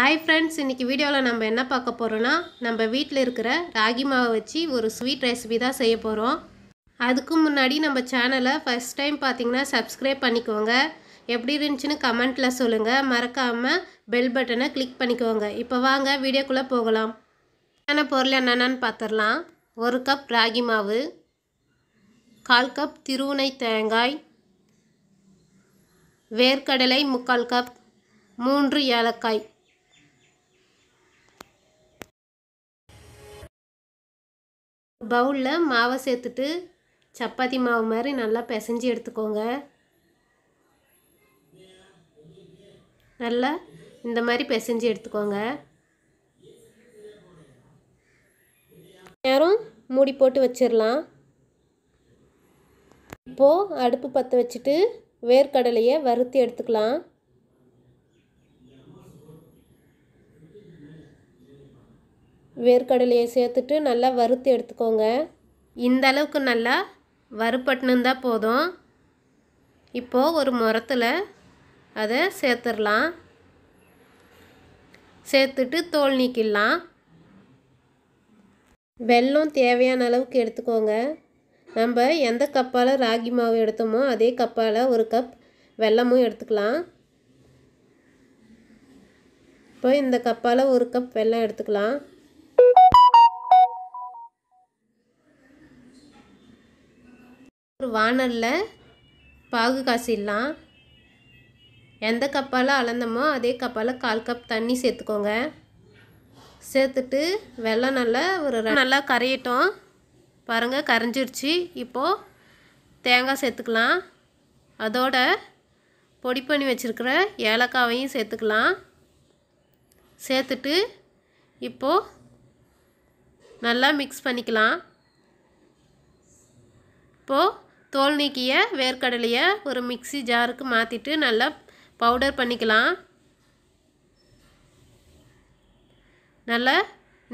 hi friends இன்றைக்கி வீடியோவில் நம்ம என்ன பார்க்க போகிறோன்னா நம்ம வீட்டில் இருக்கிற ராகி மாவை வச்சு ஒரு ஸ்வீட் ரெசிபி தான் செய்ய போகிறோம் அதுக்கு முன்னாடி நம்ம சேனலை ஃபஸ்ட் டைம் பார்த்திங்கன்னா சப்ஸ்கிரைப் பண்ணிக்கோங்க எப்படி இருந்துச்சுன்னு கமெண்ட்டில் சொல்லுங்கள் மறக்காமல் பெல் பட்டனை கிளிக் பண்ணிக்கோங்க இப்போ வாங்க வீடியோக்குள்ளே போகலாம் என்ன பொருள் என்னென்னு பார்த்துடலாம் ஒரு கப் ராகி மாவு கால் கப் திருவுனை தேங்காய் வேர்க்கடலை முக்கால் கப் மூன்று ஏலக்காய் பவுலில் மாவை சேர்த்துட்டு சப்பாத்தி மாவு மாதிரி நல்லா பிசைஞ்சு எடுத்துக்கோங்க நல்லா இந்த மாதிரி பிசைஞ்சு எடுத்துக்கோங்க நேரம் மூடி போட்டு வச்சிடலாம் இப்போது அடுப்பு பற்ற வச்சுட்டு வேர்க்கடலையை வறுத்து எடுத்துக்கலாம் வேர்க்கடலையை சேர்த்துட்டு நல்லா வறுத்து எடுத்துக்கோங்க இந்த அளவுக்கு நல்லா வறுப்பட்டுன்னு போதும் இப்போது ஒரு முரத்தில் அதை சேர்த்துடலாம் சேர்த்துட்டு தோல் நீக்கிடலாம் வெல்லம் தேவையான அளவுக்கு எடுத்துக்கோங்க நம்ம எந்த கப்பால் ராகி மாவு எடுத்தோமோ அதே கப்பால் ஒரு கப் வெல்லமும் எடுத்துக்கலாம் இப்போ இந்த கப்பால் ஒரு கப் வெல்லம் எடுத்துக்கலாம் ஒரு வானலில் பாகு காசிடலாம் எந்த கப்பால் அளந்தமோ அதே கப்பால் கால் கப் தண்ணி சேர்த்துக்கோங்க சேர்த்துட்டு வெள்ளம் நல்லா ஒரு நல்லா கரையிட்டோம் பாருங்கள் கரைஞ்சிருச்சு இப்போது தேங்காய் சேர்த்துக்கலாம் அதோட பொடி பண்ணி வச்சுருக்கிற ஏலக்காவையும் சேர்த்துக்கலாம் சேர்த்துட்டு இப்போது நல்லா மிக்ஸ் பண்ணிக்கலாம் இப்போது தோல் நீக்கிய வேர்க்கடலையை ஒரு மிக்சி ஜாருக்கு மாற்றிட்டு நல்லா பவுடர் பண்ணிக்கலாம் நல்லா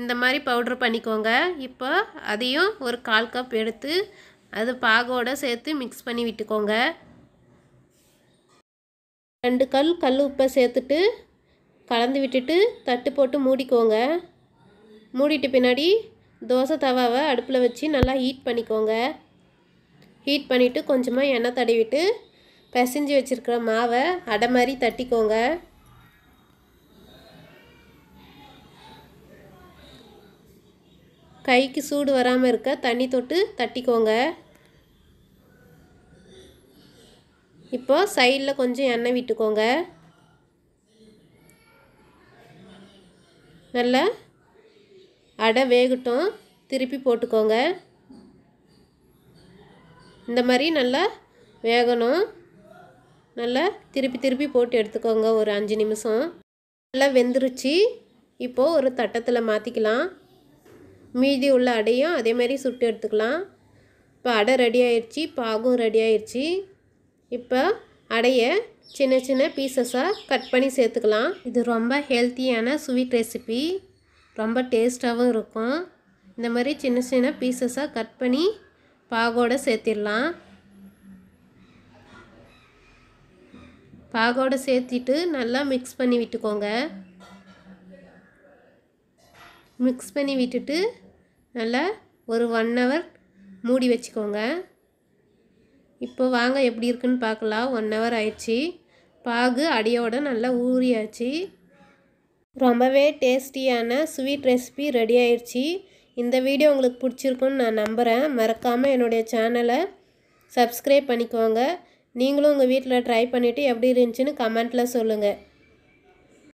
இந்த மாதிரி பவுட்ரு பண்ணிக்கோங்க இப்போ அதையும் ஒரு கால் கப் எடுத்து அது பாகோடு சேர்த்து மிக்ஸ் பண்ணி விட்டுக்கோங்க ரெண்டு கல் கல் உப்பை சேர்த்துட்டு கலந்து விட்டுட்டு தட்டு போட்டு மூடிக்கோங்க மூடிட்டு பின்னாடி தோசை தவாவை அடுப்பில் வச்சு நல்லா ஹீட் பண்ணிக்கோங்க ஹீட் பண்ணிவிட்டு கொஞ்சமாக எண்ணெய் தடவிட்டு பிசைஞ்சு வச்சுருக்கிற மாவை அடை மாதிரி தட்டிக்கோங்க கைக்கு சூடு வராமல் இருக்க தண்ணி தொட்டு தட்டிக்கோங்க இப்போ சைடில் கொஞ்சம் எண்ணெய் விட்டுக்கோங்க நல்லா அடை வேகட்டும் திருப்பி போட்டுக்கோங்க இந்த மாதிரி நல்லா வேகணும் நல்லா திருப்பி திருப்பி போட்டு எடுத்துக்கோங்க ஒரு அஞ்சு நிமிஷம் நல்லா வெந்துருச்சு இப்போது ஒரு தட்டத்தில் மாற்றிக்கலாம் மீதி உள்ள அடையும் மாதிரி சுட்டு எடுத்துக்கலாம் இப்போ அடை ரெடி ஆயிடுச்சு பாகும் ரெடி ஆயிடுச்சு இப்போ அடையை சின்ன சின்ன பீசஸாக கட் பண்ணி சேர்த்துக்கலாம் இது ரொம்ப ஹெல்த்தியான ஸ்வீட் ரெசிபி ரொம்ப டேஸ்ட்டாகவும் இருக்கும் இந்த மாதிரி சின்ன சின்ன பீசஸாக கட் பண்ணி பாகோடு சேர்த்திடலாம் பாகோடு சேர்த்திட்டு நல்லா மிக்ஸ் பண்ணி விட்டுக்கோங்க மிக்ஸ் பண்ணி விட்டுட்டு நல்லா ஒரு ஒன் ஹவர் மூடி வச்சுக்கோங்க இப்போ வாங்க எப்படி இருக்குன்னு பார்க்கலாம் ஒன் ஹவர் ஆயிடுச்சு பாகு அடியோடு நல்லா ஊறியாச்சு ரொம்பவே டேஸ்டியான ஸ்வீட் ரெசிபி ரெடி ஆயிடுச்சு இந்த வீடியோ உங்களுக்கு பிடிச்சிருக்குன்னு நான் நம்புகிறேன் மறக்காமல் என்னுடைய சேனலை சப்ஸ்கிரைப் பண்ணிக்கோங்க நீங்களும் உங்கள் வீட்டில் ட்ரை பண்ணிவிட்டு எப்படி இருந்துச்சுன்னு கமெண்ட்டில் சொல்லுங்கள்